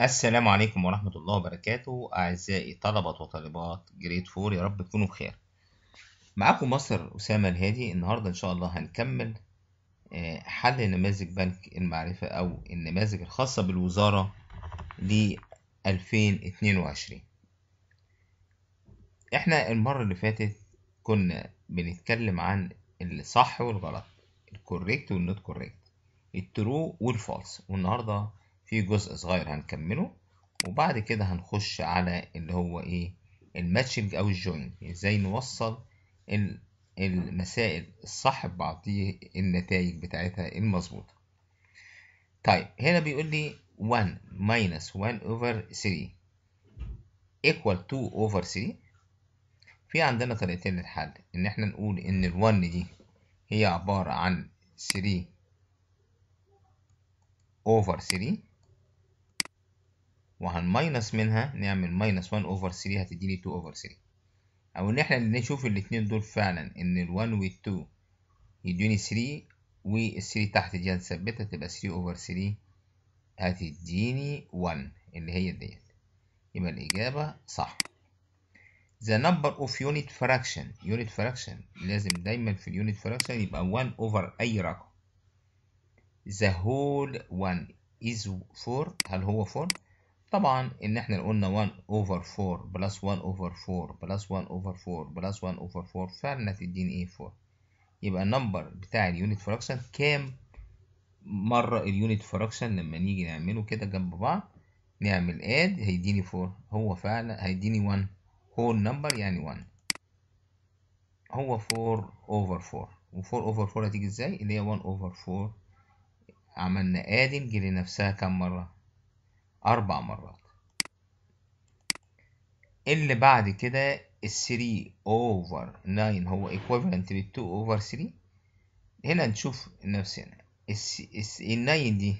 السلام عليكم ورحمة الله وبركاته أعزائي طلبة وطالبات جريد فور يا رب تكونوا بخير معاكم مصر أسامة الهادي النهاردة إن شاء الله هنكمل آه، حل نماذج بنك المعرفة أو النماذج الخاصة بالوزارة ل 2022 إحنا المرة اللي فاتت كنا بنتكلم عن الصح والغلط الكوريكت والنوت كوريكت الترو والفالس والنهارده في جزء صغير هنكمله وبعد كده هنخش على اللي هو ايه الماتشنج او الجوينت ازاي نوصل المسائل الصح ببعض النتائج بتاعتها المظبوطه طيب هنا بيقول لي 1 minus 1 over 3 equal 2 over 3 في عندنا طريقتين للحل ان احنا نقول ان ال 1 دي هي عبارة عن 3 over 3 وهنماينس منها نعمل ماينس 1 اوفر 3 هتديني 2 اوفر 3 او ان احنا نشوف الاتنين دول فعلا ان ال1 وال2 يدوني 3 وال3 تحت دي هنثبتها تبقى 3 اوفر 3 هتديني 1 اللي هي ديت يبقى الاجابه صح the number of unit fraction unit fraction لازم دايما في اليونت fraction يبقى 1 over أي رقم the whole one is 4 هل هو 4 طبعا ان احنا قلنا 1 over 4 بلس 1 over 4 بلس 1 over 4 بلس 1 over 4 فعلا هتديني ايه 4 يبقى النمبر بتاع اليونت فراكشن كام مرة اليونت فراكشن لما نيجي نعمله كده جنب بعض نعمل اد هيديني 4 هو فعلا هيديني 1 هول نمبر يعني 1 هو 4 over 4 و4 over 4 هتيجي ازاي اللي هي 1 over 4 عملنا ادنج لنفسها كام مرة أربع مرات اللي بعد كده الـ 3 over 9 هو equivalent لـ 2 over 3 هنا نشوف نفسنا ال 9 دي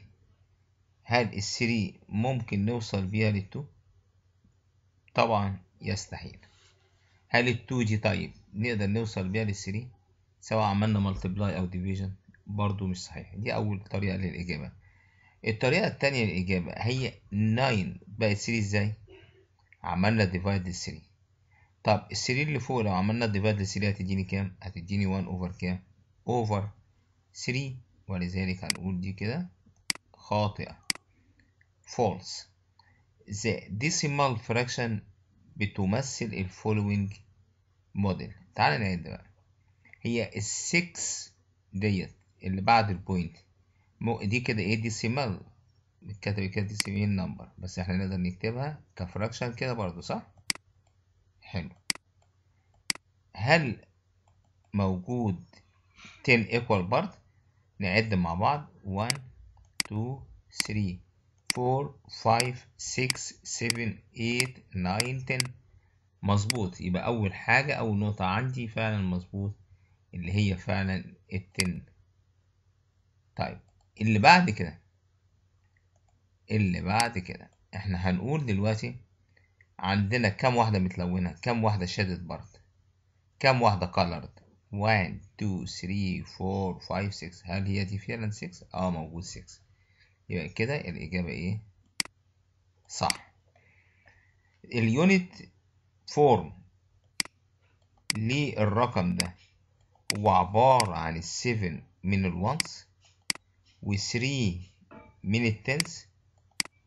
هل ال 3 ممكن نوصل بيها لل 2 طبعا يستحيل هل ال 2 دي طيب نقدر نوصل بيها لل 3 سواء عملنا ملتبلاي او ديفيجن برضو مش صحيح دي اول طريقة للإجابة الطريقة التانية للإجابة هي 9 بقت 3 ازاي؟ عملنا ديفايد 3 طب ال 3 اللي فوق لو عملنا ديفايد 3 هتديني كام؟ هتديني 1 اوفر كام؟ اوفر 3 ولذلك هنقول دي كده خاطئة فولس the decimal fraction بتمثل ال following model تعالى نعد بقى هي ال 6 ديت اللي بعد البوينت مو دي كده ايه ديسيمال بتكتب كده ديسيمال نمبر بس احنا نقدر نكتبها كفراكشن كده برضو صح حلو هل موجود 10 ايكوال بارت نعد مع بعض 1 2 3 4 5 6 7 8 9 10 مظبوط يبقى اول حاجه اول نقطه عندي فعلا مظبوط اللي هي فعلا ال 10 طيب اللي بعد كده اللي بعد كده احنا هنقول دلوقتي عندنا كم واحدة متلونة كم واحدة شادد برد كم واحدة colored 1 2 3 4 5 6 هل هي دي فعلا 6 اه موجود 6 يبقى كده الإجابة ايه صح اليونت فورم للرقم ده هو عبارة عن 7 من الوانس و3 من التنس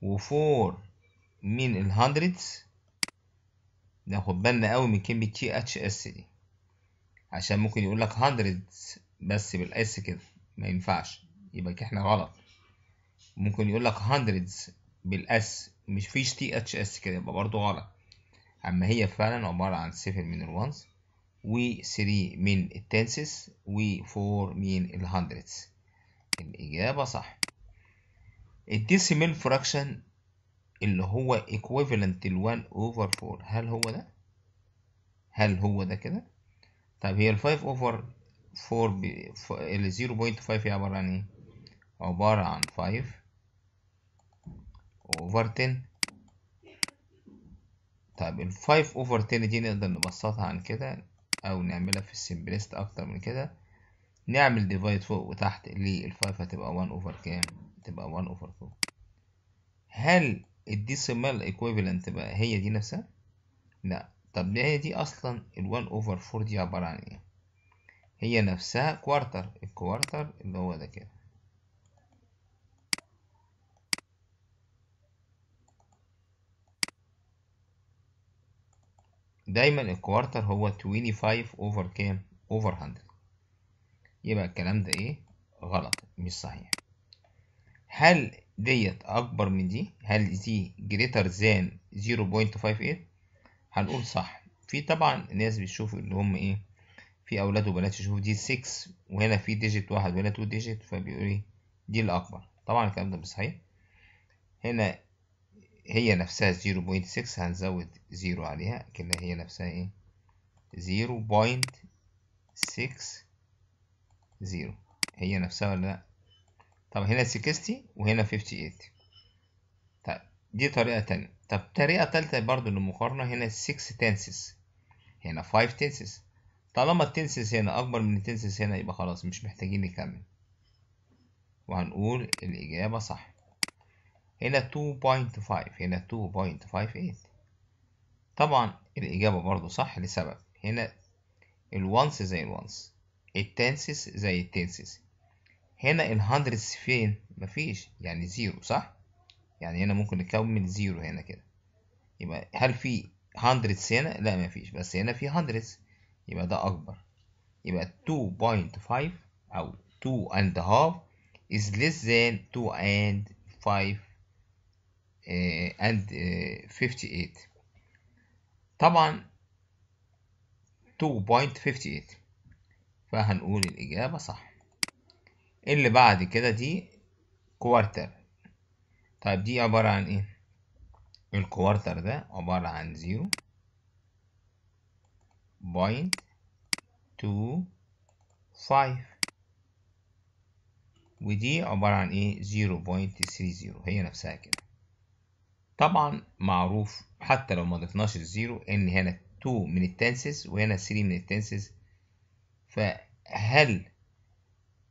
و4 من الهندردز ناخد بالنا قوي من كلمة تي اتش اس دي عشان ممكن يقول لك هندردز بس بالاس كده ما ينفعش يبقى احنا غلط ممكن يقول لك هندردز بالاس مش فيش تي اتش اس كده يبقى برضه غلط اما هي فعلا عبارة عن صفر من الوانز و3 من التنسس و4 من الهندردز الإجابة صح الديسيمال فراكشن اللي هو equivalent ل 1 over 4 هل هو ده؟ هل هو ده كده؟ طب هي ال 5 over 4 ب... ال 0.5 هي عبارة عن ايه؟ عبارة عن 5 over 10 طب ال 5 over 10 دي نقدر نبسطها عن كده أو نعملها في السمبلست أكتر من كده نعمل ديفايد فوق وتحت اللي الفايف هتبقى 1 اوفر كام تبقى 1 اوفر 4 هل الديسيمال ايكويفالنت بقى هي دي نفسها لا طب ليه هي دي اصلا ال1 اوفر 4 دي عباره عن ايه هي نفسها كوارتر الكوارتر اللي هو ده كده دايما الكوارتر هو 25 اوفر كام اوفر 100 يبقى الكلام ده ايه غلط مش صحيح هل ديت اكبر من دي هل دي جريتر ذان 0.58 هنقول صح في طبعا ناس بتشوف اللي هم ايه في اولاد وبنات يشوفوا دي 6 وهنا في ديجيت واحد وهنا 2 ديجيت فبيقول ايه دي الاكبر طبعا الكلام ده مش صحيح هنا هي نفسها 0.6 هنزود 0 عليها كده هي نفسها ايه 0.6 0 هي نفسها ولا لأ؟ طب هنا 60 وهنا 58 طب دي طريقة تانية طب طريقة تالتة برضو للمقارنة هنا 6 تنسس هنا 5 تنسس طالما التنسس هنا أكبر من التنسس هنا يبقى خلاص مش محتاجين نكمل وهنقول الإجابة صح هنا 2.5 هنا 2.58 طبعا الإجابة برضو صح لسبب هنا الونس زي الونس التانسس زي التنسس هنا الهندرس فين مفيش يعني زيرو صح يعني هنا ممكن نكمل زيرو هنا كده يبقى هل في هندرس هنا لا مفيش بس هنا في هندرس يبقى ده اكبر يبقى 2.5 او 2 and half is less than 2 and 5 eh, and 58 eh, طبعا 2.58 فهنقول الإجابة صح اللي بعد كده دي كوارتر طيب دي عبارة عن إيه؟ الكوارتر ده عبارة عن زيرو بوينت تو فايف ودي عبارة عن إيه؟ زيرو بوينت ثري زيرو هي نفسها كده طبعا معروف حتى لو ما ضفناش الزيرو إن هنا 2 من التنسز وهنا 3 من التنسز فهل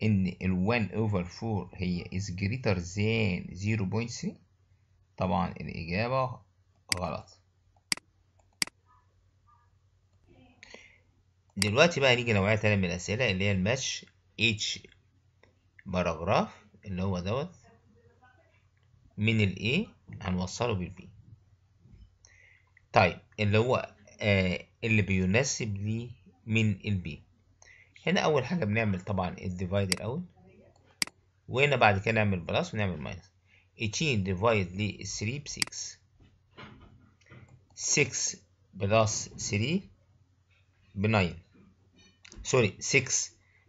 ان ال 1 over 4 هي is greater than 0.3 طبعا الإجابة غلط دلوقتي بقى نيجي نوعية تانية من الأسئلة اللي هي الماتش اتش باراجراف اللي هو دوت من ال A هنوصله بال B طيب اللي هو آه اللي بيناسب لي من ال B هنا اول حاجه بنعمل طبعا الديفايد الاول وهنا بعد كده نعمل بلس ونعمل ماينس 18 ديفايد ل 3 ب 6 6 بلس 3 ب 9 سوري 6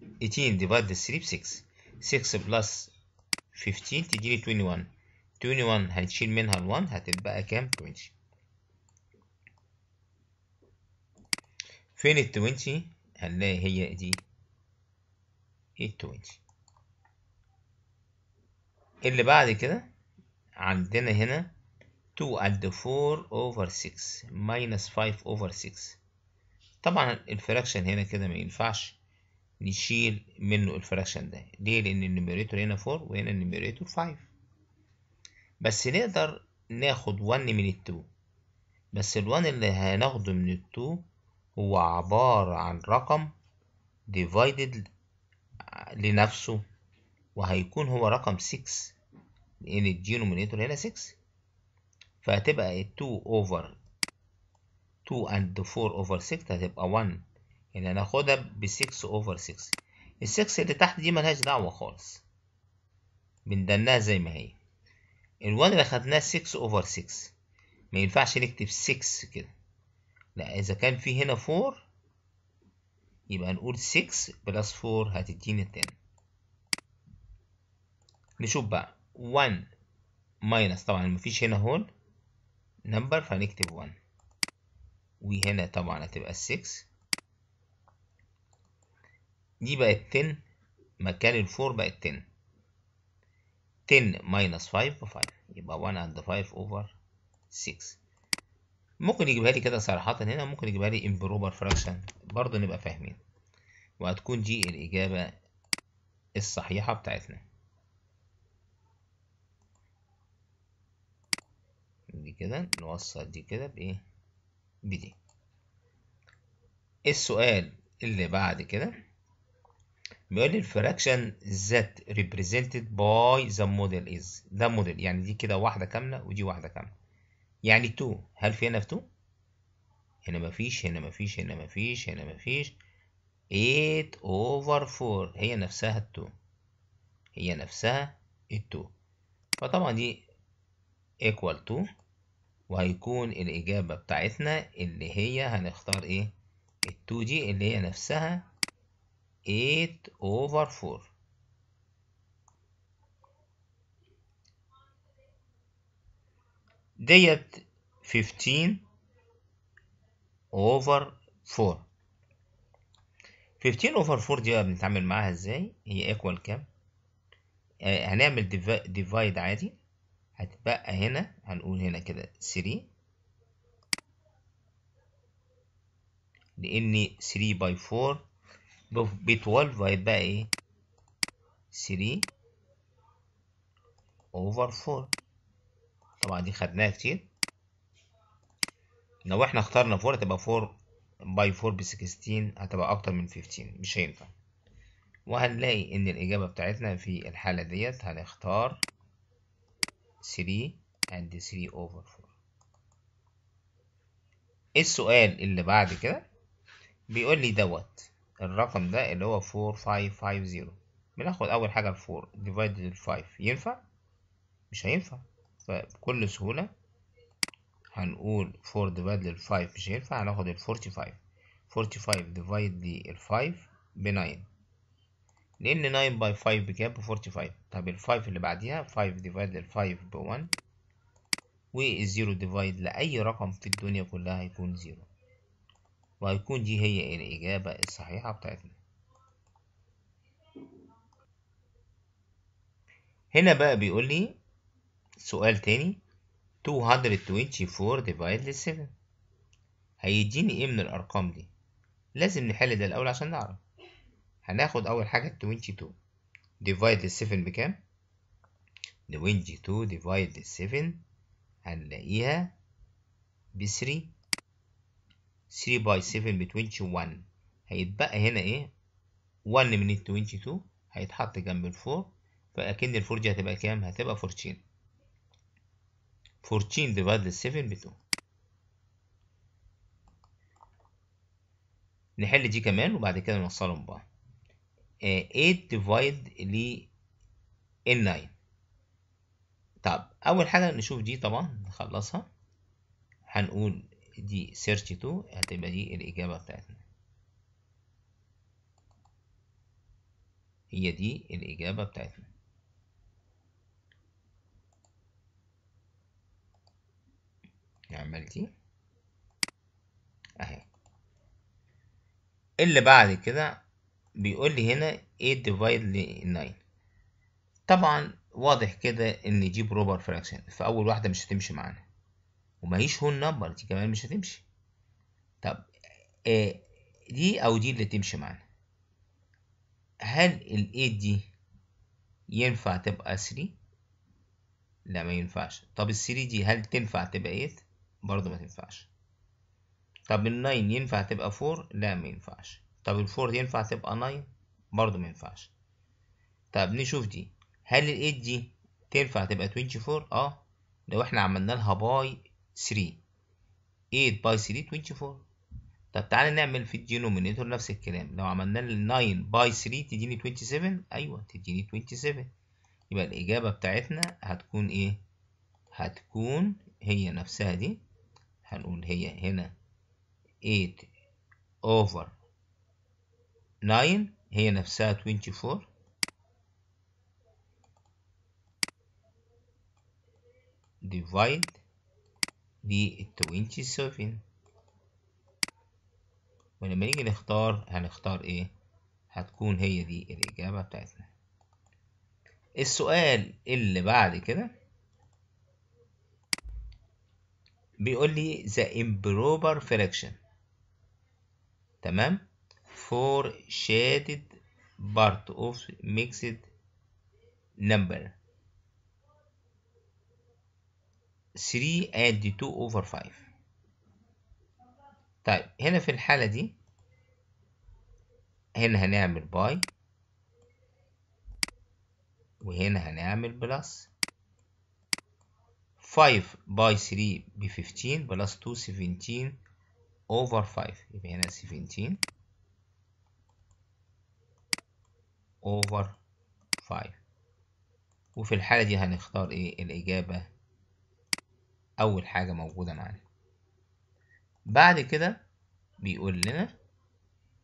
18 ديفايد 3 ب 6 6 بلس 15 تديني 21 21 هنشيل منها ال 1 هتبقى كام 20 فين ال 20 هنلاقي هي دي إيه التوينتي اللي بعد كده عندنا هنا 2 قد 4 over 6 minus 5 over 6 طبعا الفراكشن هنا كده ما ينفعش نشيل منه الفراكشن ده ليه لان النميريتور هنا 4 وهنا النميريتور 5 بس نقدر ناخد 1 من ال 2 بس ال1 اللي هناخده من ال 2 هو عبارة عن رقم divided لنفسه وهيكون هو رقم 6 لأن الدينومينيتور هنا 6 فهتبقى 2 over 2 and 4 over 6 هتبقى 1 يعني هناخدها ب 6 over 6 ال 6 اللي تحت دي ملهاش دعوة خالص بندلناها زي ما هي ال 1 اللي خدناه 6 over 6 ما ينفعش نكتب 6 كده لا إذا كان في هنا 4 يبقى نقول 6 بلس 4 هتديني 10 نشوف بقى 1 ماينس طبعا مفيش هنا هول نمبر فهنكتب 1 وهنا طبعا هتبقى 6 دي بقت 10 مكان ال 4 بقت 10 10 ماينس 5 ب 5 يبقى 1 أند 5 أوفر 6 ممكن يجيبها لي كده صراحة هنا ممكن يجيبها لي امبروبر فراكشن برضه نبقى فاهمين وهتكون دي الإجابة الصحيحة بتاعتنا دي كده نوصل دي كده بإيه بدي السؤال اللي بعد كده بيقول لي الفراكشن that represented by the model is ذا موديل يعني دي كده واحدة كاملة ودي واحدة كاملة يعني 2 هل في هنا في 2 هنا مفيش هنا مفيش هنا مفيش هنا مفيش 8 over 4 هي نفسها ال 2 هي نفسها ال 2 فطبعا دي equal to وهيكون الإجابة بتاعتنا اللي هي هنختار إيه ال 2 دي اللي هي نفسها 8 over 4 ديت 15 over 4 15 over 4 دي بنتعامل معاها ازاي هي equal كام آه، هنعمل divide عادي هتبقى هنا هنقول هنا كده 3 لان 3 by 4 ب 12 هيتبقى ايه 3 over 4 طبعا دي خدناها كتير لو احنا اخترنا فور هتبقى فور باي فور بسكستين هتبقى أكتر من فيفتين مش هينفع وهنلاقي إن الإجابة بتاعتنا في الحالة ديت هنختار 3 and 3 over فور إيه السؤال اللي بعد كده بيقول لي دوت الرقم ده اللي هو فور فايف فايف زيرو بناخد أول حاجة الفور divided الفايف ينفع؟ مش هينفع فبكل سهولة هنقول فور ديفايد للفايف مش هينفع هناخد الفورتي فايف فورتي فايف ديفايد للفايف بناين لأن ناين باي فايف بكام بفورتي فايف طب الفايف اللي بعديها فايف ديفايد للفايف بوان والزيرو ديفايد لأي رقم في الدنيا كلها هيكون زيرو وهيكون دي هي الإجابة الصحيحة بتاعتنا هنا بقى بيقول لي سؤال تاني 224 ديفايد ل 7 هيديني ايه من الارقام دي لازم نحل ده الاول عشان نعرف هناخد اول حاجه 22 ديفايد ل 7 بكام 22 ديفايد ل 7 هنلاقيها ب 3 3 باي 7 ب 21 هيتبقى هنا ايه 1 من 22 هيتحط جنب ال 4 فاكن ال 4 دي هتبقى كام هتبقى 14 14 divided 7 ب 2 نحل دي كمان وبعد كده نوصلهم ببعض 8 ديفايد ل 9 طب اول حاجه نشوف دي طبعا نخلصها هنقول دي سيرش 2 هتبقى دي الاجابه بتاعتنا هي دي الاجابه بتاعتنا نعمل دي اهي اللي بعد كده بيقول لي هنا 8 ديفايد ل 9 طبعا واضح كده ان دي بروبر فراكشن فاول واحده مش هتمشي معانا وماهيش هو نمبر دي كمان مش هتمشي طب آه، دي او دي اللي تمشي معانا هل ال 8 دي ينفع تبقى 3 لا ما ينفعش طب ال 3 دي هل تنفع تبقى 8 برضه ما تنفعش طب ال 9 ينفع تبقى 4 لا ما ينفعش طب ال 4 ينفع تبقى 9 برضه ما ينفعش طب نشوف دي هل ال 8 دي تنفع تبقى 24 اه لو احنا عملنا لها باي 3 8 باي 3 24 طب تعالى نعمل في الدينومينيتور نفس الكلام لو عملنا ال 9 باي 3 تديني 27 ايوه تديني 27 يبقى الاجابه بتاعتنا هتكون ايه هتكون هي نفسها دي هنقول هي هنا 8 over 9 هي نفسها 24 divide ب 27 ولما نيجي نختار هنختار ايه هتكون هي دي الإجابة بتاعتنا السؤال اللي بعد كده بيقول لي the improper fraction تمام for shaded part of mixed number 3 and 2 over 5 طيب هنا في الحالة دي هنا هنعمل باي وهنا هنعمل بلس 5 باي 3 ب 15 بلس 2 17 اوفر 5 يبقى هنا 17 اوفر 5 وفي الحالة دي هنختار ايه الإجابة أول حاجة موجودة معانا بعد كده بيقول لنا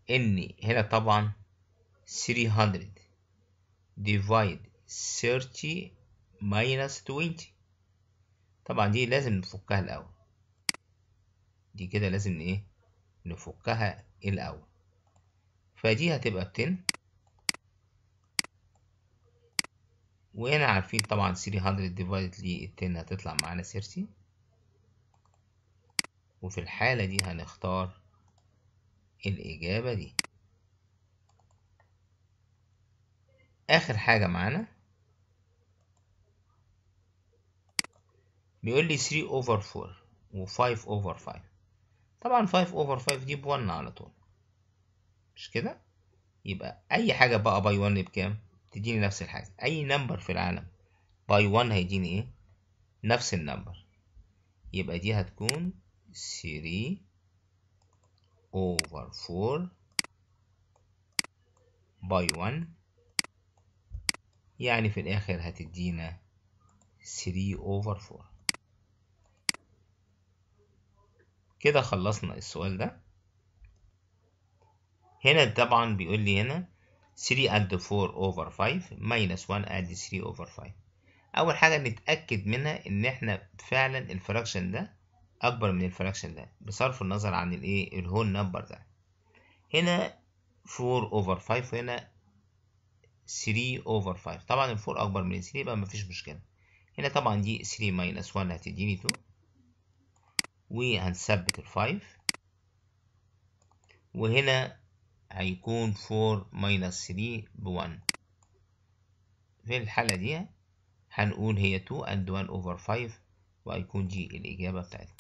إن هنا طبعا 300 divide 30 minus 20 طبعا دي لازم نفكها الأول دي كده لازم إيه نفكها الأول فدي هتبقى بتن وهنا عارفين طبعا 300 ديفايد 10 هتطلع معانا 30 وفي الحالة دي هنختار الإجابة دي آخر حاجة معانا بيقول لي 3 over 4 و 5 over 5 طبعا 5 over 5 دي ب 1 على طول مش كده يبقى اي حاجه بقى باي 1 بكام تديني نفس الحاجه اي نمبر في العالم باي 1 هيديني ايه نفس النمبر يبقى دي هتكون 3 over 4 باي 1 يعني في الآخر هتدينا 3 over 4 كده خلصنا السؤال ده هنا طبعا بيقول لي هنا 3 add 4 over 5 minus 1 add 3 over 5 أول حاجة نتأكد منها إن إحنا فعلا الفراكشن ده أكبر من الفراكشن ده بصرف النظر عن الإيه الهول نمبر ده هنا 4 over 5 وهنا 3 over 5 طبعا ال 4 أكبر من 3 يبقى مفيش مشكلة هنا طبعا دي 3 minus 1 هتديني 2 وهنثبت 5 وهنا هيكون 4 ماينس ب 1 في الحالة دي هنقول هي 2 and 1 over 5 وهيكون دي الإجابة بتاعتنا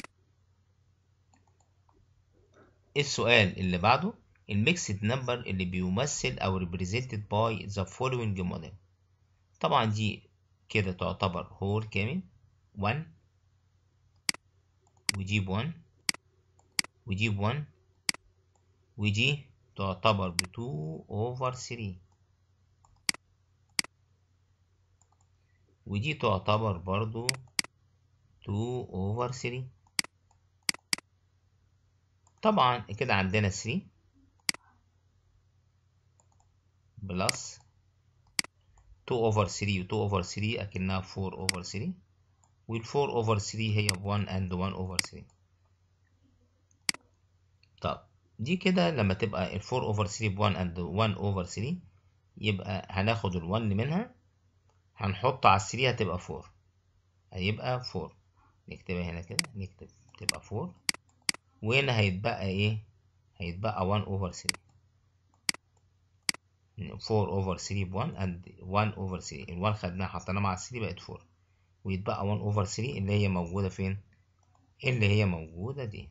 السؤال اللي بعده الميكسد نمبر اللي بيمثل أو represented by the following model طبعا دي كده تعتبر whole كامل 1 ويجيب 1 وجيب 1 ودي تعتبر ب 2 over 3 ودي تعتبر برضو 2 over 3 طبعا كده عندنا 3 بلس 2 over 3 و 2 over 3 اكنها 4 over 3 4 اوفر 3 هي 1 اند 1 اوفر 3 طب دي كده لما تبقى 4 اوفر 3 1 اند 1 اوفر 3 يبقى هناخد 1 منها هنحط على 3 هتبقى 4 هيبقى 4 نكتبها هنا كده نكتب تبقى 4 وهنا هيتبقى ايه هيتبقى 1 اوفر 3 4 اوفر 3 ب 1 and 1 اوفر 3 ال 1 خدناها حطيناها مع 3 بقت 4 ويتبقى 1 اوفر 3 اللي هي موجودة فين اللي هي موجودة دي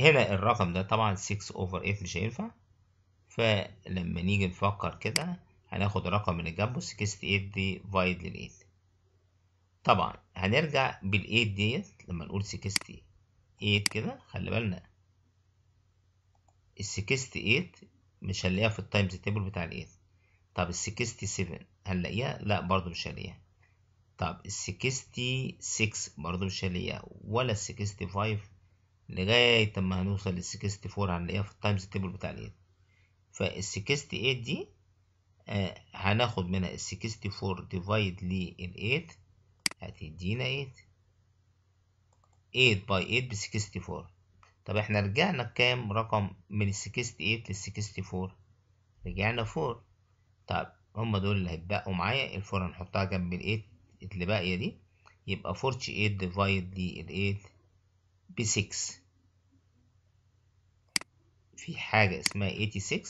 هنا الرقم ده طبعا 6 اوفر اف مش هينفع فلما نيجي نفكر كده هناخد الرقم اللي جنبه 68 ديفايد لل 8 طبعا هنرجع بال 8 ديت لما نقول 68 كده خلي بالنا ال 68 مش هنلاقيها في التايمز تيبل بتاع ال 8 طب ال 67 هنلاقيها لا برضه مش هلاقيها طب ال 66 برضه مش هلاقيها ولا ال 65 لغاية ما هنوصل لل 64 هنلاقيها في التايمز تيبل بتاع الـ فال 68 دي آه هناخد منها ال 64 ديفايد للـ 8 هتدينا 8 8 باي 8 ب 64 طب احنا رجعنا كام رقم من ال 68 لل 64 رجعنا 4 طيب هما دول اللي هيتبقوا معايا الفور هنحطها جنب الايت اللي باقية دي يبقى 48 ديفايد دي الايت ب 6 في حاجة اسمها 86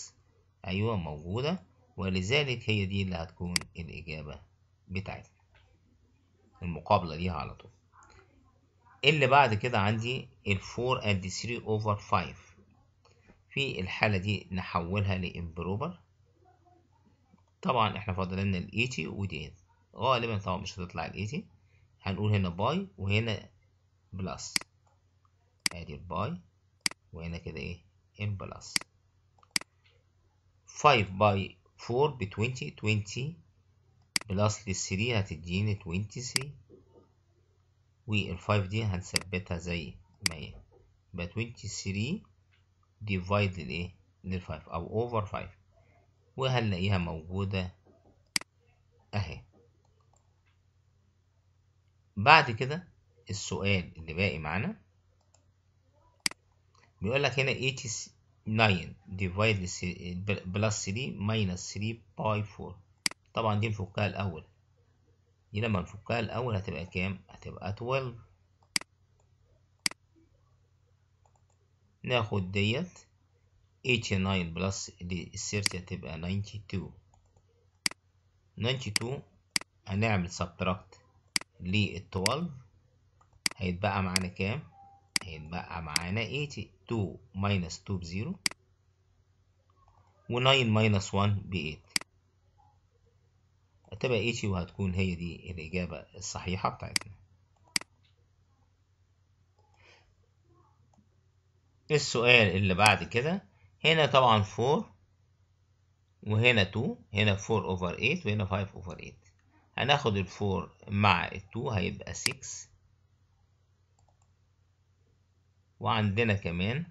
أيوة موجودة ولذلك هي دي اللي هتكون الإجابة بتاعتنا المقابلة ليها على طول اللي بعد كده عندي ال 4 and 3 over 5 في الحالة دي نحولها لإمبروبر طبعا احنا فضلنا الـ 80 e ودي غالبا طبعا مش هتطلع الـ 80 e هنقول هنا باي وهنا بلس ادي الباي وهنا كده ايه ان بلس 5 باي 4 ب 20 20 بلس لل 3 هتديني 23 وال 5 دي هنثبتها زي ما هي يبقى 23 ديفايد للايه لل 5 او اوفر 5 وهنلاقيها موجودة اهي بعد كده السؤال اللي باقي معانا بيقول لك هنا 89 ديفايد بلس 3 ماينس 3 باي 4 طبعا دي نفكها الاول دي لما نفكها الاول هتبقى كام هتبقى 12 ناخد ديت 89 بلس دي السيرسي هتبقى 92 92 هنعمل سبتراكت لل 12 هيتبقى معانا كام؟ هيتبقى معانا 82 ماينس 2 0 و9 ماينس 1 ب 8 هتبقى 80 وهتكون هي دي الإجابة الصحيحة بتاعتنا السؤال اللي بعد كده هنا طبعا 4 وهنا 2 هنا 4 اوفر 8 وهنا 5 اوفر 8 هناخد ال 4 مع ال 2 هيبقى 6 وعندنا كمان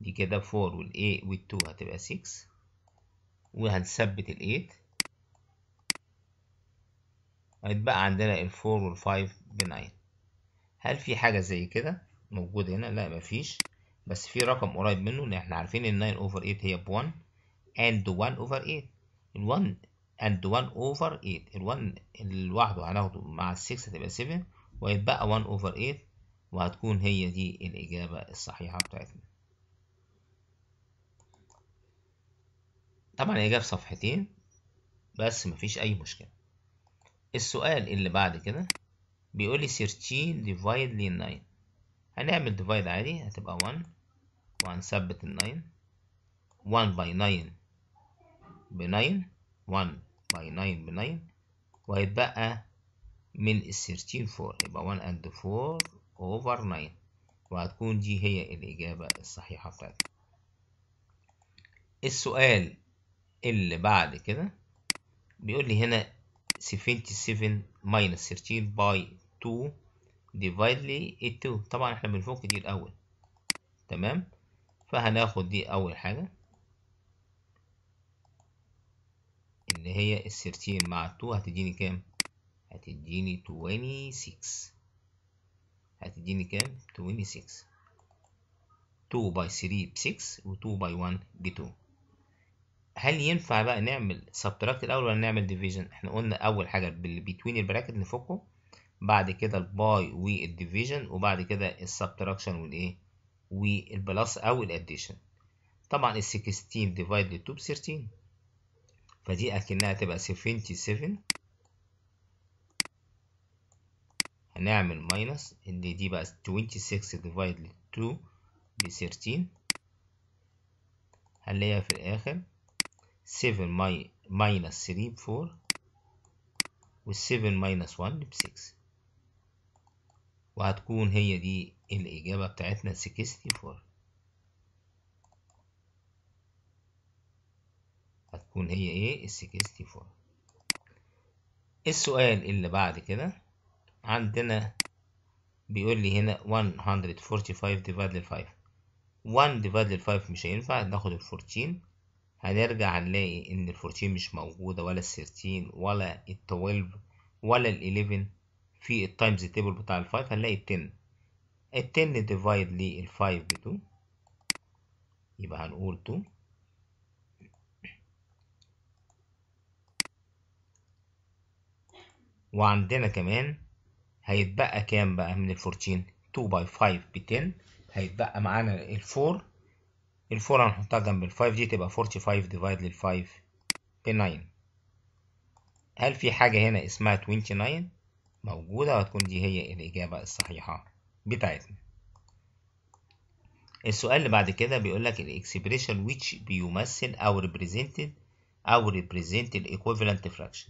دي كده 4 وال 8 وال 2 هتبقى 6 وهنثبت ال 8 هيتبقى عندنا ال 4 وال 5 ب 9 هل في حاجة زي كده موجودة هنا؟ لا مفيش بس في رقم قريب منه ان احنا عارفين ان 9 اوفر 8 هي ب 1 and 1 اوفر 8 ال 1 and 1 اوفر 8 ال 1 لوحده هناخده مع ال 6 هتبقى 7 وهيتبقى 1 اوفر 8 وهتكون هي دي الاجابه الصحيحه بتاعتنا طبعا هي جاب صفحتين بس مفيش اي مشكله السؤال اللي بعد كده بيقول لي 13 ديفايد لي 9 هنعمل ديفايد عادي هتبقى 1 وهنثبت ال 9 1 باي 9 ب 9 1 باي 9 ب 9 وهيتبقى من ال 13 4 يبقى 1 and 4 over 9 وهتكون دي هي الإجابة الصحيحة بتاعتنا السؤال اللي بعد كده بيقول لي هنا 77 minus 13 by 2 divide لي 2 طبعا احنا بنفك دي الأول تمام فهناخد دي أول حاجة اللي هي السيرتين مع 2 هتديني كام؟ هتديني 26 هتديني كام؟ 26 2 باي 3 ب 6 و 2 باي 1 ب 2 هل ينفع بقى نعمل سبتراكت الأول ولا نعمل ديفيجن؟ احنا قلنا أول حاجة بالبتوين البراكت نفكه بعد كده الباي والديفيجن وبعد كده السبتراكشن والإيه؟ والبلس او الاديشن طبعا ال 16 ل 2 ب 13 فدي اكنها تبقى 77 هنعمل ماينس ان دي بقى 26 ل 2 ب 13 هنلاقيها في الاخر 7 ماينس 3 ب 4 و 7 ماينس 1 ب 6 وهتكون هي دي الإجابة بتاعتنا 64 هتكون هي إيه ال 64 السؤال اللي بعد كده عندنا بيقول لي هنا 145 divided 5 1 divided 5 مش هينفع ناخد ال 14 هنرجع نلاقي إن ال 14 مش موجودة ولا ال 13 ولا ال 12 ولا ال 11 في التايمز تيبل بتاع ال 5 هنلاقي 10 ال 10 ديفايد لل 5 ب 2 يبقى هنقول 2 وعندنا كمان هيتبقى كام بقى من ال 14 2 باي 5 ب 10 هيتبقى معانا ال 4 ال 4 هنحطها جنب ال 5 دي تبقى 45 ديفايد لل 5 ب 9 هل في حاجة هنا اسمها 29 موجودة وهتكون دي هي الإجابة الصحيحة بتاعتنا السؤال اللي بعد كده بيقول لك الإكسبريشن which بيمثل أو represented أو ريبريزنت الإيكويفالنت fraction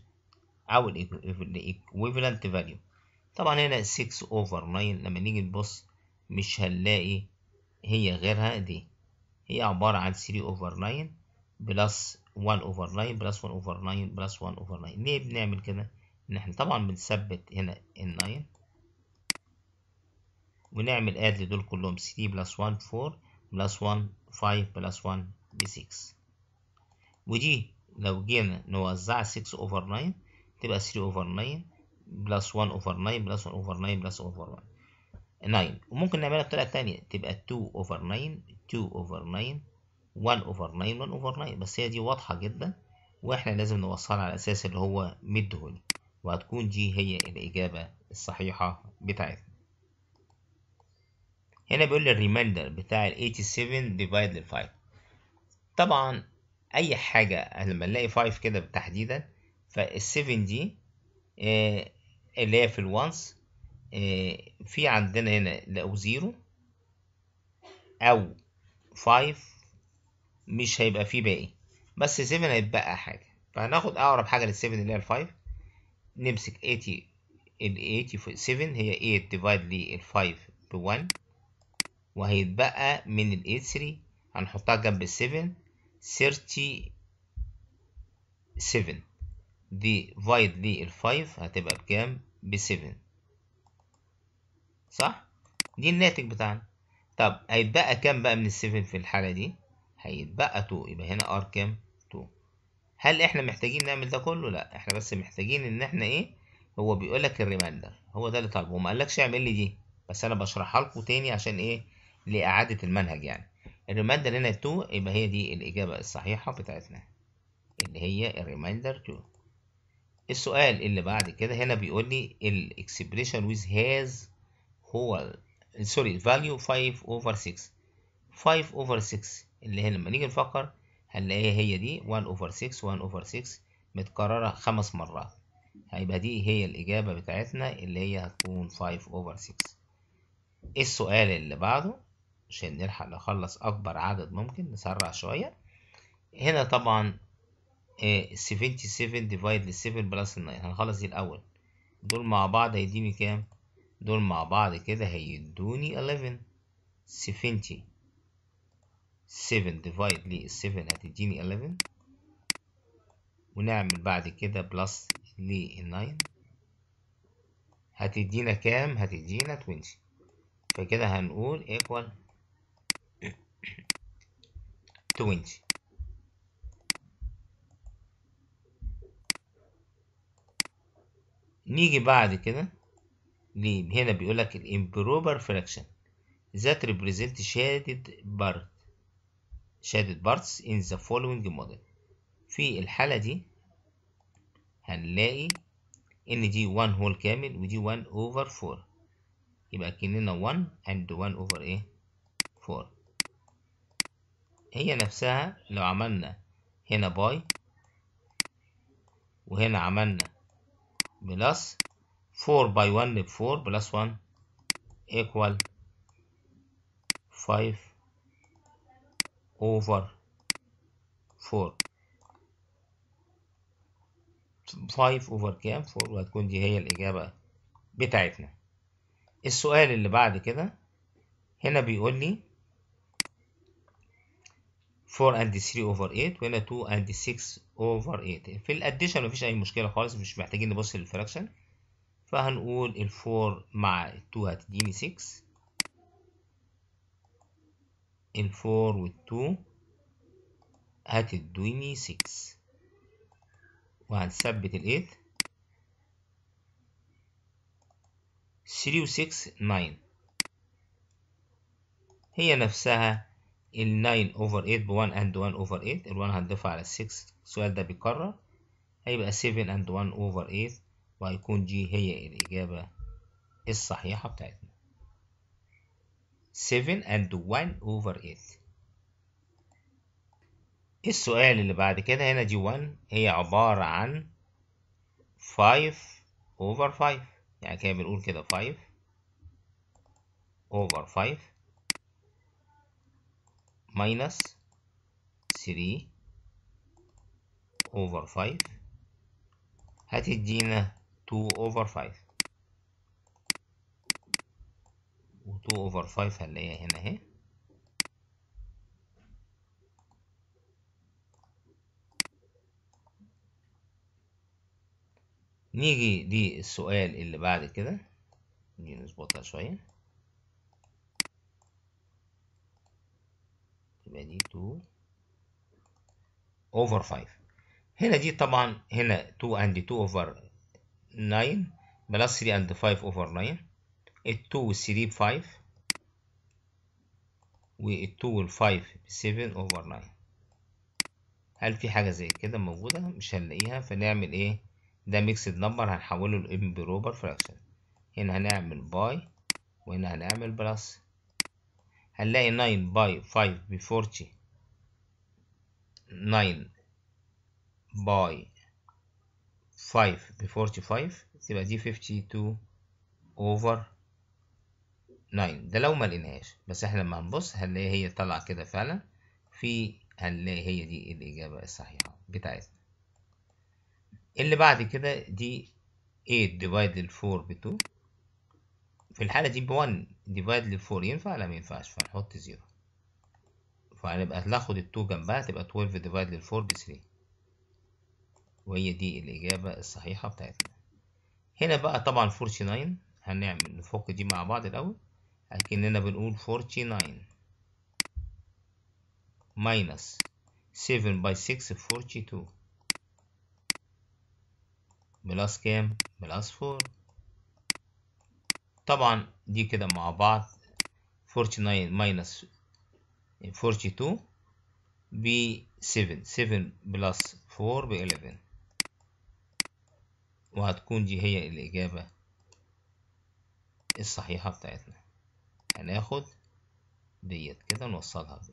أو الإيكويفالنت value طبعا هنا 6 over 9 لما نيجي نبص مش هنلاقي هي غيرها دي هي عبارة عن 3 over 9 بلس 1 over 9 بلس 1 over 9 بلس 1 over 9 ليه بنعمل كده؟ ان احنا طبعا بنثبت هنا ال9 ونعمل اد لدول كلهم 3 بلس 1 4 بلس 1 5 بلس 1 ب 6 ودي لو جينا نوزع 6 اوفر 9 تبقى 3 اوفر 9 بلس 1 اوفر 9 بلس 1 اوفر 9 بلس اوفر 1 9 وممكن نعملها بطريقه ثانيه تبقى 2 اوفر 9 2 اوفر 9 1 اوفر 9 1 اوفر 9 بس هي دي واضحه جدا واحنا لازم نوصلها على اساس اللي هو هولي وهتكون دي هي الإجابة الصحيحة بتاعتنا هنا بيقول لي الريمايندر بتاع ال 87 ديفايد لل 5 طبعا أي حاجة لما نلاقي 5 كده تحديدا فال 7 دي آه اللي هي في الوانس آه في عندنا هنا لو زيرو أو 5 مش هيبقى فيه باقي بس 7 هيتبقى حاجة فهناخد أقرب حاجة لل 7 اللي هي ال 5 نمسك 80 ال 87 هي 8 ديفايد ال 5 ب 1 وهيتبقى من ال 83 هنحطها جنب ال 7 37 ديفايد ال 5 هتبقى بكام؟ ب 7 صح؟ دي الناتج بتاعنا طب هيتبقى كام بقى من ال 7 في الحالة دي؟ هيتبقى 2 يبقى هنا ار كام؟ هل احنا محتاجين نعمل ده كله لا احنا بس محتاجين ان احنا ايه هو بيقول لك الريمايندر هو ده اللي طالبه وما قالكش اعمل لي دي بس انا بشرحها لكم تاني عشان ايه لاعاده المنهج يعني الريمايندر هنا 2 يبقى هي دي الاجابه الصحيحه بتاعتنا اللي هي الريمايندر 2 السؤال اللي بعد كده هنا بيقول لي الاكسبريشن ويز هاز هو سوري فاليو 5 اوفر 6 5 اوفر 6 اللي هنا لما نيجي نفكر هنلاقيها هي دي 1 over 6 1 over 6 متكررة خمس مرات هيبقى دي هي الإجابة بتاعتنا اللي هي هتكون 5 over 6 إيه السؤال اللي بعده عشان نلحق نخلص أكبر عدد ممكن نسرع شوية هنا طبعا 77 ديفايد لل 7 بلس 9 هنخلص دي الأول دول مع بعض هيديني كام؟ دول مع بعض كده هيدوني 11 70 7 ديفايد لي 7 هتديني 11 ونعمل بعد كده بلس لل 9 هتدينا كام هتدينا 20 فكده هنقول ايكوال 20 نيجي بعد كده هنا بيقول لك الامبروبر فراكشن ذات ريبريزنت شادد بارت shaded parts in the following model في الحالة دي هنلاقي إن دي 1 هول كامل ودي 1 over 4 يبقى كأننا 1 and 1 over إيه 4 هي نفسها لو عملنا هنا باي وهنا عملنا بلس 4 باي 1 ب 4 بلس 1 equal 5 over 4 5 over كام 4 وهتكون دي هي الإجابة بتاعتنا السؤال اللي بعد كده هنا بيقول لي 4 and 3 over 8 وهنا 2 and 6 over 8 في الاديشن مفيش اي مشكله خالص مش محتاجين نبص للفراكشن فهنقول ال 4 مع 2 هتديني 6 الفور والتو هتدوني سكس وهنثبت الإيت ثري وسكس ناين هي نفسها ال 9 over 8 ب 1 and 1 over 8 ال 1 هنضيفها على 6 السؤال ده بيكرر هيبقى 7 and 1 over 8 وهيكون جي هي الإجابة الصحيحة بتاعتنا 7 and 1 over 8 إيه السؤال اللي بعد كده هنا دي 1 هي عبارة عن 5 over 5 يعني كده بنقول كده 5 over 5 minus 3 over 5 هتدينا 2 over 5 و2 over 5 هنلاقيها هنا اهي نيجي دي السؤال اللي بعد كده نيجي نظبطها شوية يبقى دي 2 over 5 هنا دي طبعا هنا 2 and 2 over 9 plus 3 and 5 over 9 ال2 وال3 ب 5 وال2 وال5 ب 7 اوفر 9 هل في حاجة زي كده موجودة مش هنلاقيها فنعمل ايه ده ميكسد نمبر هنحوله بروبر فراكشن هنا هنعمل باي وهنا هنعمل بلس هنلاقي 9 باي 5 ب 40 9 باي 5 ب 45 تبقى دي 52 اوفر 9 ده لو ما لقيناهاش بس احنا لما هنبص هنلاقي هي طالعه كده فعلا في هنلاقي هي دي الاجابه الصحيحه بتاعتنا اللي بعد كده دي 8 ديفايد 4 ب 2 في الحاله دي ب 1 ديفايد 4 ينفع ولا ما ينفعش فهنحط 0 فهنبقى ناخد ال 2 جنبها تبقى 12 ديفايد 4 ب 3 وهي دي الاجابه الصحيحه بتاعتنا هنا بقى طبعا 49 هنعمل نفك دي مع بعض الاول أكننا بنقول 49 minus 7 by 6 42 بلس كام؟ بلس 4 طبعا دي كده مع بعض 49 minus 42 ب 7 7 بلس 4 ب 11 وهتكون دي هي الإجابة الصحيحة بتاعتنا هناخد ديت كده نوصلها بدي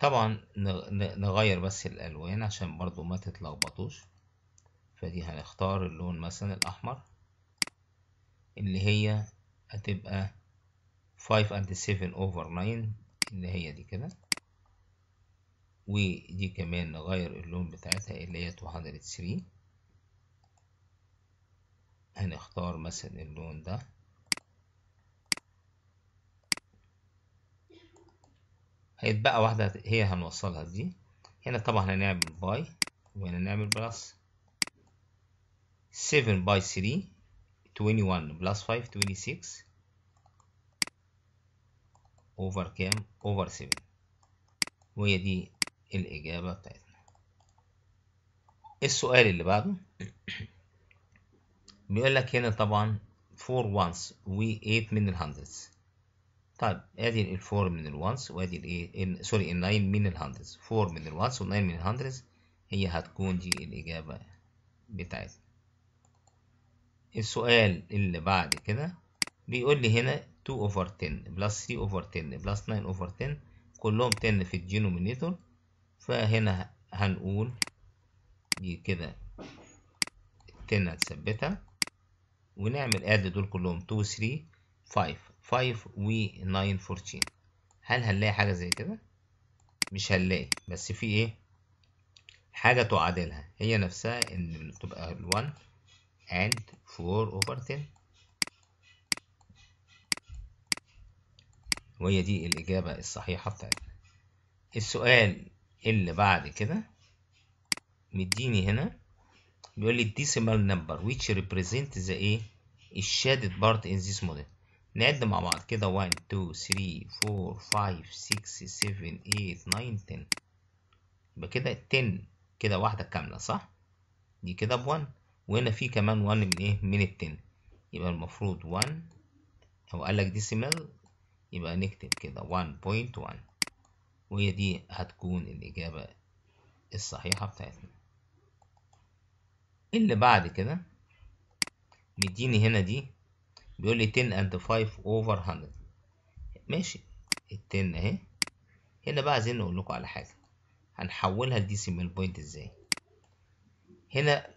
طبعا نغير بس الالوان عشان برضو ما تتلخبطوش فدي هنختار اللون مثلا الاحمر اللي هي هتبقى 5 and 7 over 9 اللي هي دي كده ودي كمان نغير اللون بتاعتها اللي هي 203 هنختار مثلا اللون ده هيتبقى واحدة هي هنوصلها دي هنا طبعا هنعمل باي وهنا نعمل بلس 7 باي 3 21 بلس 5 26 اوفر كام اوفر 7 وهي دي الإجابة بتاعتنا السؤال اللي بعده بيقول لك هنا طبعا 4 وانس و 8 من الهندس طيب ادي ال4 من الوانس وادي الايه سوري ال9 من الهندس 4 من الوانس و9 من الهندس هي هتكون دي الاجابه بتاعتنا السؤال اللي بعد كده بيقول لي هنا 2 over 10 plus 3 over 10 plus 9 over 10 كلهم 10 في الدينومينيتور فهنا هنقول دي كده 10 هتثبتها ونعمل اد دول كلهم 2 3 5 5 و 9 14 هل هنلاقي حاجه زي كده مش هنلاقي بس في ايه حاجه تعادلها هي نفسها ان بتبقى 1 and 4 over 10 وهي دي الإجابة الصحيحة بتاعتنا السؤال اللي بعد كده مديني هنا بيقول لي الديسيمال نمبر which represent the ايه الشادد بارت in this model نعد مع بعض كده 1 2 3 4 5 6 7 8 9 10 يبقى كده 10 كده واحدة كاملة صح دي كده ب 1 وهنا في كمان 1 من ايه من ال 10 يبقى المفروض 1 هو قال لك ديسيمال يبقى نكتب كده 1.1 وهي دي هتكون الإجابة الصحيحة بتاعتنا اللي بعد كده مديني هنا دي بيقول لي 10 and 5 over 100 ماشي ال 10 اهي هنا بقى عايزين نقول لكم على حاجه هنحولها لديسيمال بوينت ازاي هنا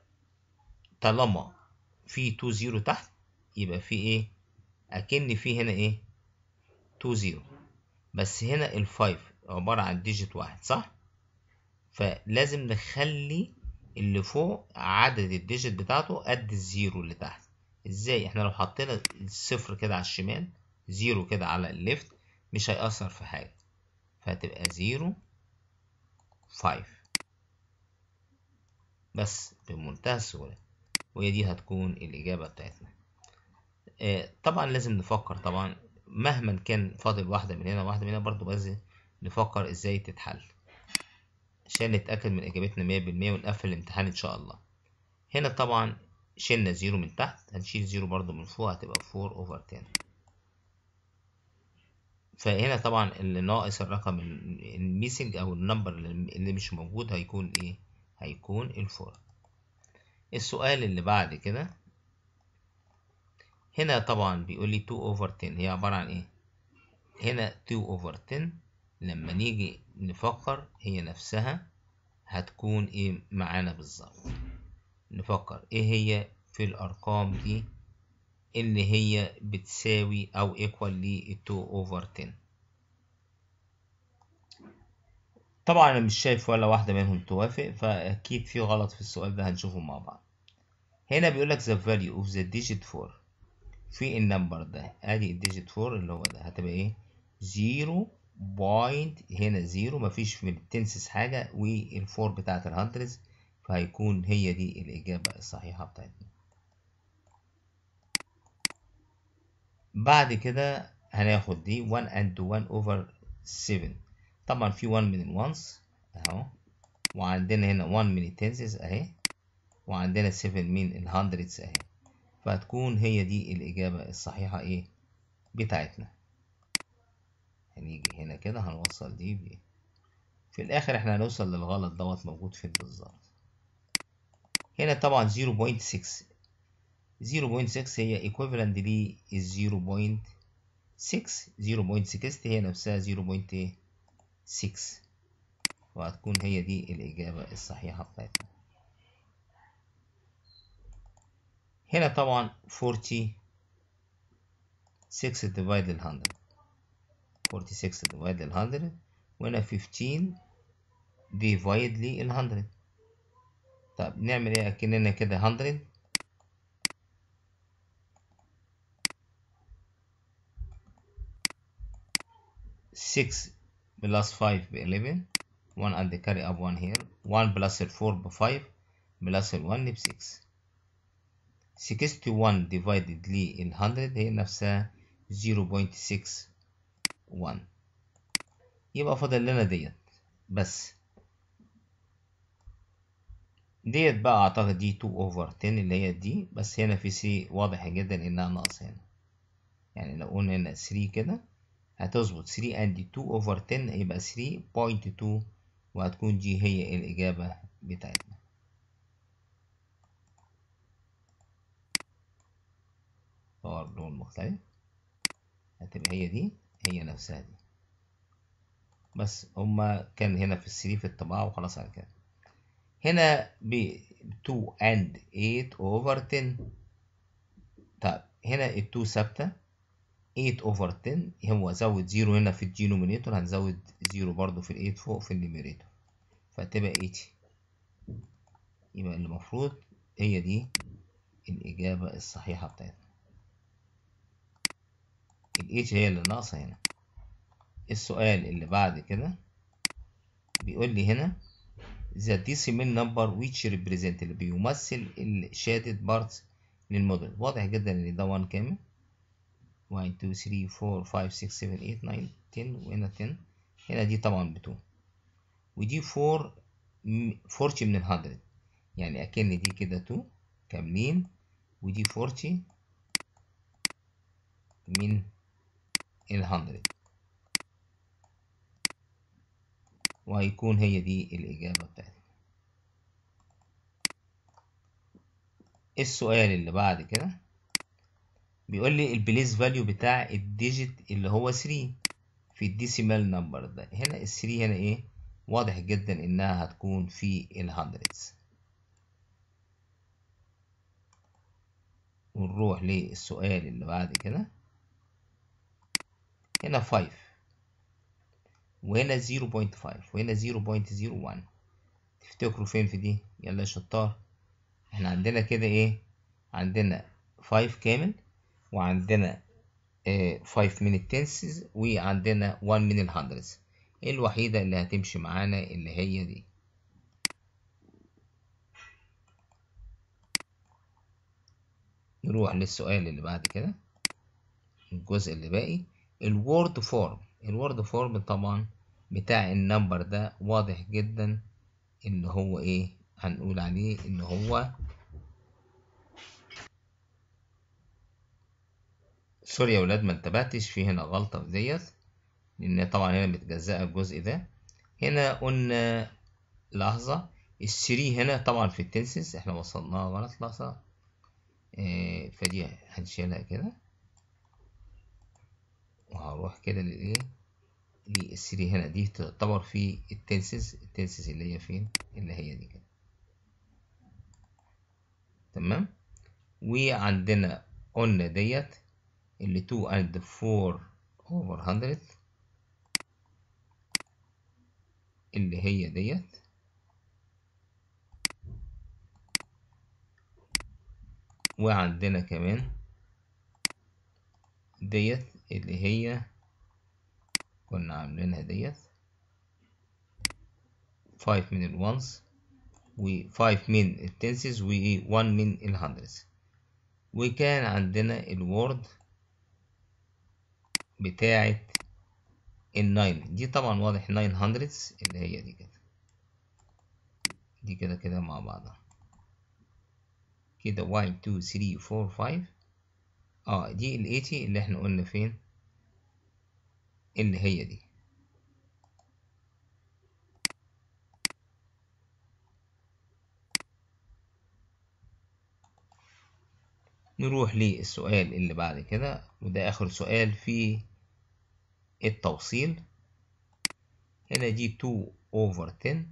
طالما في 2 تحت يبقى في ايه اكن في هنا ايه 2 بس هنا ال 5 عباره عن ديجيت واحد صح فلازم نخلي اللي فوق عدد الديجيت بتاعته قد الزيرو اللي تحت ازاي احنا لو حطينا الصفر كده على الشمال زيرو كده على الليفت مش هيأثر في حاجة فهتبقى زيرو فايف بس بمنتهى السهولة وهي دي هتكون الإجابة بتاعتنا آه طبعا لازم نفكر طبعا مهما كان فاضل واحدة من هنا واحدة من هنا برضو بس نفكر ازاي تتحل عشان نتأكد من إجابتنا مية بالمية ونقفل الامتحان إن شاء الله هنا طبعا شلنا زيرو من تحت هنشيل زيرو برضو من فوق هتبقى فور أوفر 10 فهنا طبعا اللي ناقص الرقم الميسنج أو النمبر اللي مش موجود هيكون إيه؟ هيكون الفور السؤال اللي بعد كده هنا طبعا بيقول لي 2 over 10 هي عبارة عن إيه؟ هنا 2 over 10 لما نيجي نفكر هي نفسها هتكون ايه معانا بالظبط نفكر ايه هي في الارقام دي اللي هي بتساوي او ايكوال ل 2 اوفر 10 طبعا انا مش شايف ولا واحده منهم توافق فاكيد في غلط في السؤال ده هنشوفه مع بعض هنا بيقول لك the value of the digit 4 في النمبر ده ادي الديجيت 4 اللي هو ده هتبقى ايه 0 بوينت هنا زيرو مفيش في التنسس حاجة والفور بتاعة الهندرز فهيكون هي دي الإجابة الصحيحة بتاعتنا بعد كده هناخد دي 1 and 1 over 7 طبعا في 1 من الوانس اهو وعندنا هنا 1 من التنسز اهي وعندنا 7 من الهندرز اهي فهتكون هي دي الإجابة الصحيحة ايه بتاعتنا هنيجي هنا كده هنوصل دي ب في الآخر احنا هنوصل للغلط دوت موجود فين بالظبط هنا طبعا 0.6 0.6 هي equivalent ل 0.6 0.6 هي نفسها 0.6 وهتكون هي دي الإجابة الصحيحة بتاعتنا هنا طبعا 40 6 divided 100 46 divided لل 100 وهنا 15 ديفايد لل 100 طب نعمل ايه اكننا كده 100 6 plus 5 ب 11 1 and carry up 1 here 1 plus 4 ب 5 plus 1 ب 6 61 divided لل 100 هي نفسها 0.6 1 يبقى فاضل لنا ديت بس ديت بقى اعتقد دي 2 اوفر 10 اللي هي دي بس هنا في 3 واضح جدا انها ناقص هنا يعني لو قلنا هنا 3 كده هتظبط 3 ادي 2 اوفر 10 يبقى 3.2 وهتكون دي هي الاجابه بتاعتنا طور لون مختلف هتبقى هي دي هي نفسها دي بس هما كان هنا في السي في الطباعة وخلاص على كده هنا ب 2 and 8 over 10 طب هنا ال 2 ثابتة 8 over 10 هو زود 0 هنا في الجينومينيتور هنزود 0 برضو في ال 8 فوق في النيميريتور فتبقى 80 يبقى المفروض هي دي الإجابة الصحيحة بتاعتنا ال هي اللي ناقصة هنا إيه السؤال اللي بعد كده بيقول لي هنا the decimal number which represent اللي بيمثل الشادد بارتس للموديل واضح جدا ان ده 1 كامل 1 2 3 4 5 6 7 8 9 10 وهنا 10 هنا دي طبعا ب 2 ودي 4 40 من ال 100 يعني اكن دي كده 2 كاملين ودي 40 من ال 100 وهيكون هي دي الإجابة بتاعتنا السؤال اللي بعد كده بيقول لي البليس فاليو بتاع الديجيت اللي هو 3 في الديسيمال نمبر ده هنا ال 3 هنا ايه واضح جدا انها هتكون في 100 ونروح للسؤال اللي بعد كده هنا 5 وهنا 0.5 وهنا 0.01 تفتكروا فين في دي يلا يا شطار احنا عندنا كده ايه عندنا 5 كامل وعندنا 5 آه، من التنسز وعندنا 1 من الهندرز إيه الوحيدة اللي هتمشي معانا اللي هي دي نروح للسؤال اللي بعد كده الجزء اللي باقي الوورد فورم الوورد فورم طبعا بتاع النمبر ده واضح جدا ان هو ايه هنقول عليه ان هو سوري يا ولاد ما انتبهتش في هنا غلطة في ديت لأن طبعا هنا متجزأة الجزء ده هنا قلنا لحظة الشري هنا طبعا في التنسس احنا وصلناها غلط لحظة اه فدي هنشيلها كده وهروح كده للايه للثري هنا دي تعتبر في التنسز التنسز اللي هي فين اللي هي دي كده تمام وعندنا قلنا ديت اللي 2 and 4 over 100 اللي هي ديت وعندنا كمان ديت اللي هي كنا عاملينها ديت 5 من الونز و5 من التنسز و1 من الهندرز وكان عندنا الورد بتاعة الناين دي طبعا واضح ناين هندرز اللي هي دي كده دي كده كده مع بعضها كده 1 2 3 4 5 اه دي الايتي اللي احنا قلنا فين اللي هي دي نروح للسؤال اللي بعد كده وده آخر سؤال في التوصيل هنا دي 2 over 10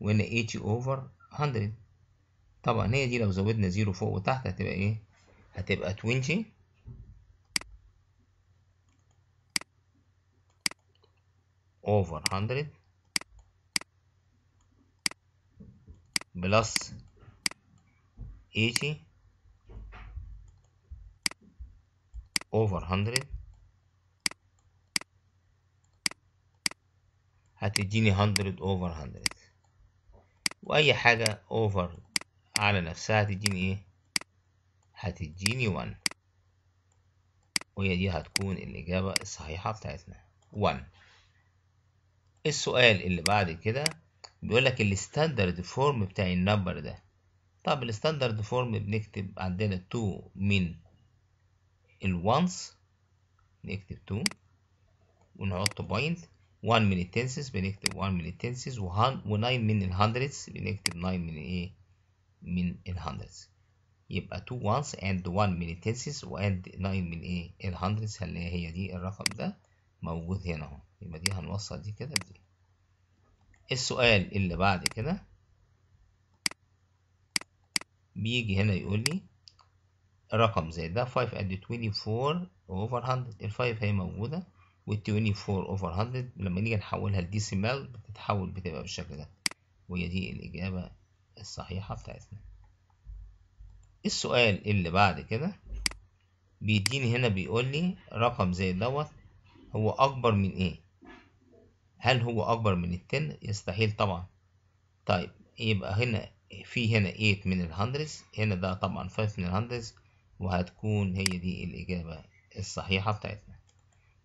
وهنا 80 over 100 طبعا هي دي لو زودنا زيرو فوق وتحت هتبقى ايه هتبقى 20 over 100 plus 80 over 100 هتديني 100 over 100 واي حاجة over على نفسها هتديني ايه هتديني 1 وهي دي هتكون الاجابة الصحيحة بتاعتنا 1 إيه السؤال اللي بعد كده بيقول لك الستاندرد فورم بتاع النمبر ده طب الستاندرد فورم بنكتب عندنا 2 من الوانس نكتب 2 ونحط بوينت 1 من التنسز بنكتب 1 من التنسز و9 من الهندرتس بنكتب 9 من ايه من الهندرتس يبقى 2 وانس اند 1 من التنسز واند 9 من ايه الهندرتس هنلاقيها هي دي الرقم ده موجود هنا اهو يبقى دي هنوصل دي كده بدي إيه السؤال اللي بعد كده بيجي هنا يقول لي رقم زي ده 5 قد 24 اوفر 100 ال 5 هي موجوده وال 24 اوفر 100 لما نيجي نحولها لديسيمال بتتحول بتبقى بالشكل ده وهي دي الاجابه الصحيحه بتاعتنا إيه السؤال اللي بعد كده بيديني هنا بيقول لي رقم زي دوت هو اكبر من ايه هل هو أكبر من التن؟ يستحيل طبعا طيب يبقى هنا في هنا 8 من الهندرس هنا ده طبعا 5 من الهندرس وهتكون هي دي الإجابة الصحيحة بتاعتنا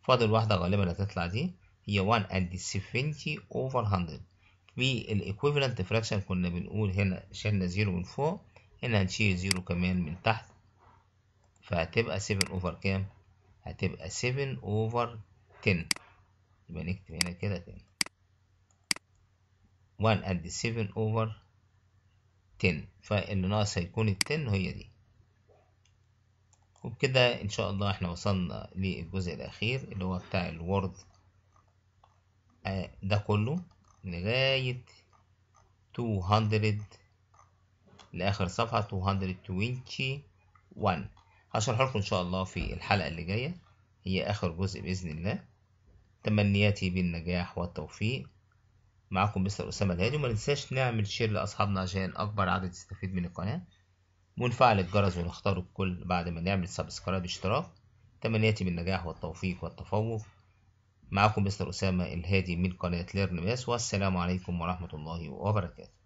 فاضل واحدة غالبا هتطلع دي هي 1 and 70 over 100 في الإيكويفالنت فراكشن كنا بنقول هنا شلنا 0 من فوق هنا هنشيل 0 كمان من تحت فهتبقى 7 over كام؟ هتبقى 7 over 10 يبقى نكتب هنا كده تاني 1 اد 7 اوفر 10 فاللي ناقص هيكون ال 10 هي دي وبكده ان شاء الله احنا وصلنا للجزء الاخير اللي هو بتاع الوورد آه، ده كله لغاية 200 لاخر صفحة 221 هشرح لكم ان شاء الله في الحلقة اللي جاية هي اخر جزء باذن الله تمنياتي بالنجاح والتوفيق معكم مستر أسامة الهادي وما ننساش نعمل شير لأصحابنا عشان أكبر عدد يستفيد من القناة ونفعل الجرس ونختار الكل بعد ما نعمل سبسكرايب اشتراك تمنياتي بالنجاح والتوفيق والتفوق معكم مستر أسامة الهادي من قناة ليرن ماس والسلام عليكم ورحمة الله وبركاته